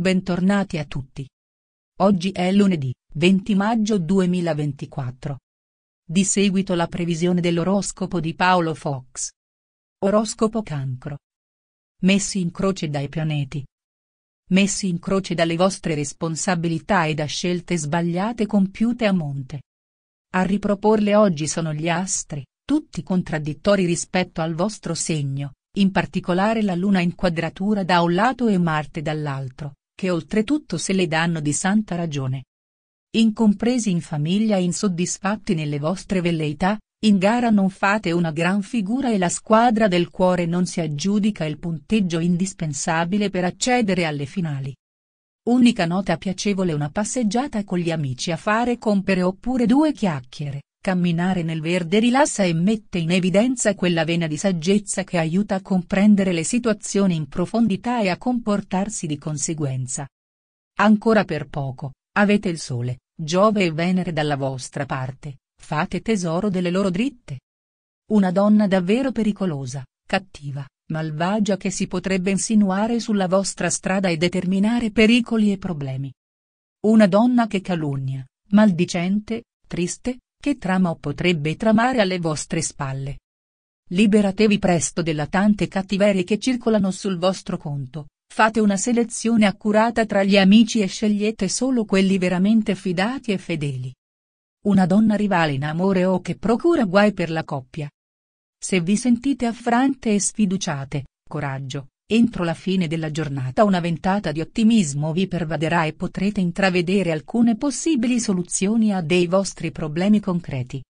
Bentornati a tutti. Oggi è lunedì, 20 maggio 2024. Di seguito la previsione dell'oroscopo di Paolo Fox. Oroscopo Cancro. Messi in croce dai pianeti. Messi in croce dalle vostre responsabilità e da scelte sbagliate compiute a monte. A riproporle oggi sono gli astri, tutti contraddittori rispetto al vostro segno, in particolare la Luna in quadratura da un lato e Marte dall'altro che oltretutto se le danno di santa ragione. Incompresi in famiglia e insoddisfatti nelle vostre velleità, in gara non fate una gran figura e la squadra del cuore non si aggiudica il punteggio indispensabile per accedere alle finali. Unica nota piacevole una passeggiata con gli amici a fare compere oppure due chiacchiere. Camminare nel verde rilassa e mette in evidenza quella vena di saggezza che aiuta a comprendere le situazioni in profondità e a comportarsi di conseguenza. Ancora per poco, avete il Sole, Giove e Venere dalla vostra parte, fate tesoro delle loro dritte. Una donna davvero pericolosa, cattiva, malvagia che si potrebbe insinuare sulla vostra strada e determinare pericoli e problemi. Una donna che calunnia, maldicente, triste, che trama o potrebbe tramare alle vostre spalle? Liberatevi presto della tante cattiverie che circolano sul vostro conto, fate una selezione accurata tra gli amici e scegliete solo quelli veramente fidati e fedeli. Una donna rivale in amore o che procura guai per la coppia. Se vi sentite affrante e sfiduciate, coraggio, Entro la fine della giornata una ventata di ottimismo vi pervaderà e potrete intravedere alcune possibili soluzioni a dei vostri problemi concreti.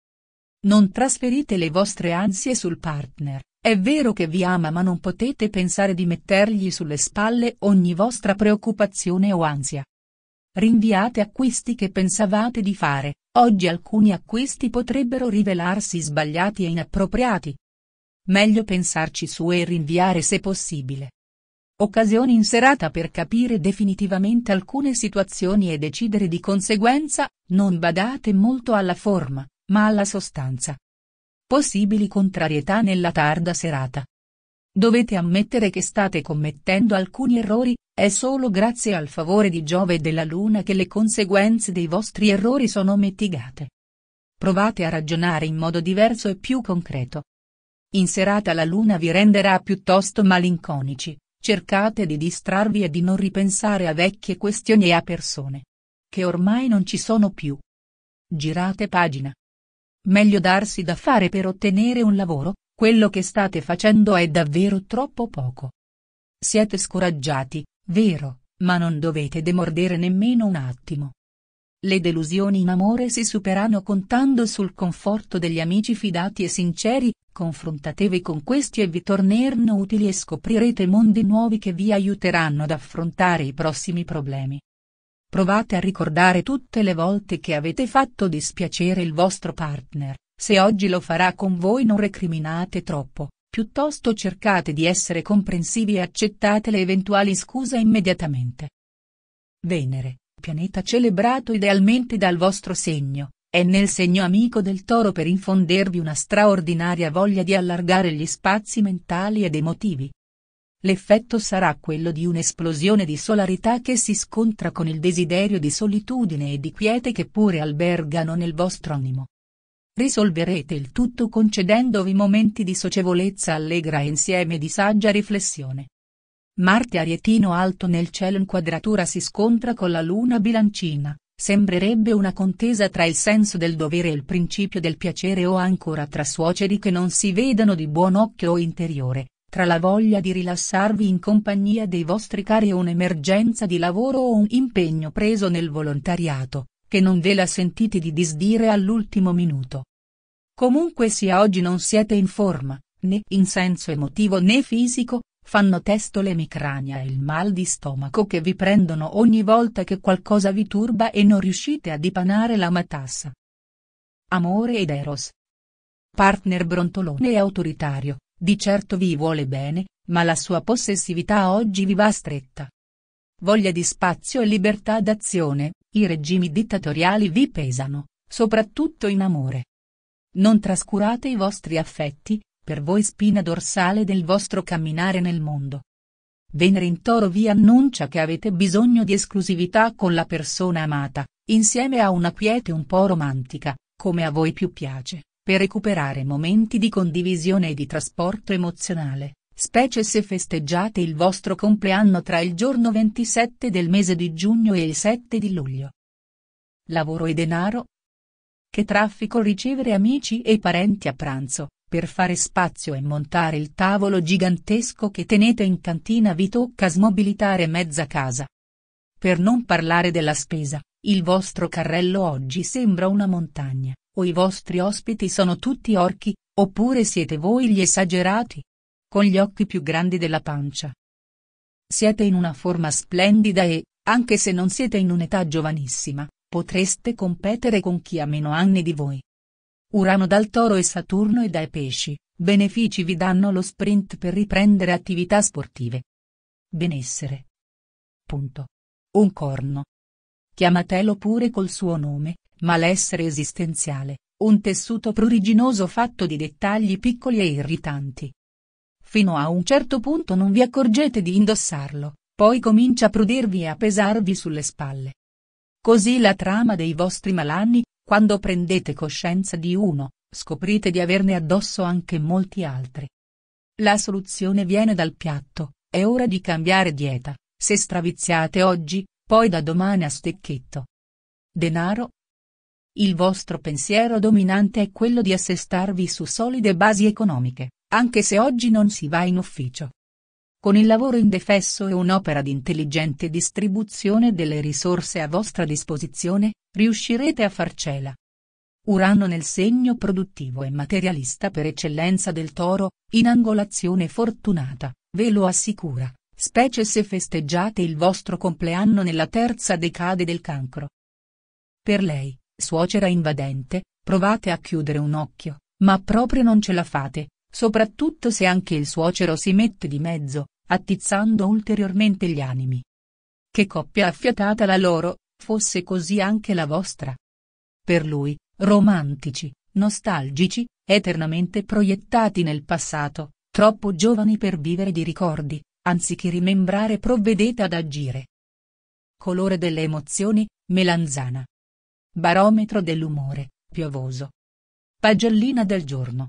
Non trasferite le vostre ansie sul partner, è vero che vi ama ma non potete pensare di mettergli sulle spalle ogni vostra preoccupazione o ansia. Rinviate acquisti che pensavate di fare, oggi alcuni acquisti potrebbero rivelarsi sbagliati e inappropriati meglio pensarci su e rinviare se possibile. Occasioni in serata per capire definitivamente alcune situazioni e decidere di conseguenza, non badate molto alla forma, ma alla sostanza. Possibili contrarietà nella tarda serata. Dovete ammettere che state commettendo alcuni errori, è solo grazie al favore di Giove e della Luna che le conseguenze dei vostri errori sono mitigate. Provate a ragionare in modo diverso e più concreto, in serata la luna vi renderà piuttosto malinconici, cercate di distrarvi e di non ripensare a vecchie questioni e a persone. Che ormai non ci sono più. Girate pagina. Meglio darsi da fare per ottenere un lavoro, quello che state facendo è davvero troppo poco. Siete scoraggiati, vero, ma non dovete demordere nemmeno un attimo. Le delusioni in amore si superano contando sul conforto degli amici fidati e sinceri, Confrontatevi con questi e vi torneranno utili e scoprirete mondi nuovi che vi aiuteranno ad affrontare i prossimi problemi. Provate a ricordare tutte le volte che avete fatto dispiacere il vostro partner, se oggi lo farà con voi non recriminate troppo, piuttosto cercate di essere comprensivi e accettate le eventuali scuse immediatamente. Venere, pianeta celebrato idealmente dal vostro segno, è nel segno amico del toro per infondervi una straordinaria voglia di allargare gli spazi mentali ed emotivi. L'effetto sarà quello di un'esplosione di solarità che si scontra con il desiderio di solitudine e di quiete che pure albergano nel vostro animo. Risolverete il tutto concedendovi momenti di socievolezza allegra e insieme di saggia riflessione. Marte Arietino alto nel cielo in quadratura si scontra con la Luna bilancina, Sembrerebbe una contesa tra il senso del dovere e il principio del piacere o ancora tra suoceri che non si vedano di buon occhio o interiore, tra la voglia di rilassarvi in compagnia dei vostri cari e un'emergenza di lavoro o un impegno preso nel volontariato, che non ve la sentite di disdire all'ultimo minuto. Comunque sia oggi non siete in forma, né in senso emotivo né fisico, fanno testo l'emicrania e il mal di stomaco che vi prendono ogni volta che qualcosa vi turba e non riuscite a dipanare la matassa. Amore ed Eros. Partner brontolone e autoritario, di certo vi vuole bene, ma la sua possessività oggi vi va stretta. Voglia di spazio e libertà d'azione, i regimi dittatoriali vi pesano, soprattutto in amore. Non trascurate i vostri affetti, per voi spina dorsale del vostro camminare nel mondo. Venere in toro vi annuncia che avete bisogno di esclusività con la persona amata, insieme a una quiete un po' romantica, come a voi più piace, per recuperare momenti di condivisione e di trasporto emozionale, specie se festeggiate il vostro compleanno tra il giorno 27 del mese di giugno e il 7 di luglio. Lavoro e denaro? Che traffico ricevere amici e parenti a pranzo, per fare spazio e montare il tavolo gigantesco che tenete in cantina vi tocca smobilitare mezza casa. Per non parlare della spesa, il vostro carrello oggi sembra una montagna, o i vostri ospiti sono tutti orchi, oppure siete voi gli esagerati? Con gli occhi più grandi della pancia. Siete in una forma splendida e, anche se non siete in un'età giovanissima, potreste competere con chi ha meno anni di voi. Urano dal Toro e Saturno e dai Pesci, benefici vi danno lo sprint per riprendere attività sportive. Benessere. Punto. Un corno. Chiamatelo pure col suo nome, malessere esistenziale, un tessuto pruriginoso fatto di dettagli piccoli e irritanti. Fino a un certo punto non vi accorgete di indossarlo, poi comincia a prudirvi e a pesarvi sulle spalle. Così la trama dei vostri malanni, quando prendete coscienza di uno, scoprite di averne addosso anche molti altri. La soluzione viene dal piatto, è ora di cambiare dieta, se straviziate oggi, poi da domani a stecchetto. Denaro? Il vostro pensiero dominante è quello di assestarvi su solide basi economiche, anche se oggi non si va in ufficio. Con il lavoro indefesso e un'opera di intelligente distribuzione delle risorse a vostra disposizione, riuscirete a farcela. Urano nel segno produttivo e materialista per eccellenza del toro, in angolazione fortunata, ve lo assicura, specie se festeggiate il vostro compleanno nella terza decade del cancro. Per lei, suocera invadente, provate a chiudere un occhio, ma proprio non ce la fate, soprattutto se anche il suocero si mette di mezzo, attizzando ulteriormente gli animi. Che coppia affiatata la loro, fosse così anche la vostra. Per lui, romantici, nostalgici, eternamente proiettati nel passato, troppo giovani per vivere di ricordi, anziché rimembrare provvedete ad agire. Colore delle emozioni, melanzana. Barometro dell'umore, piovoso. Pagellina del giorno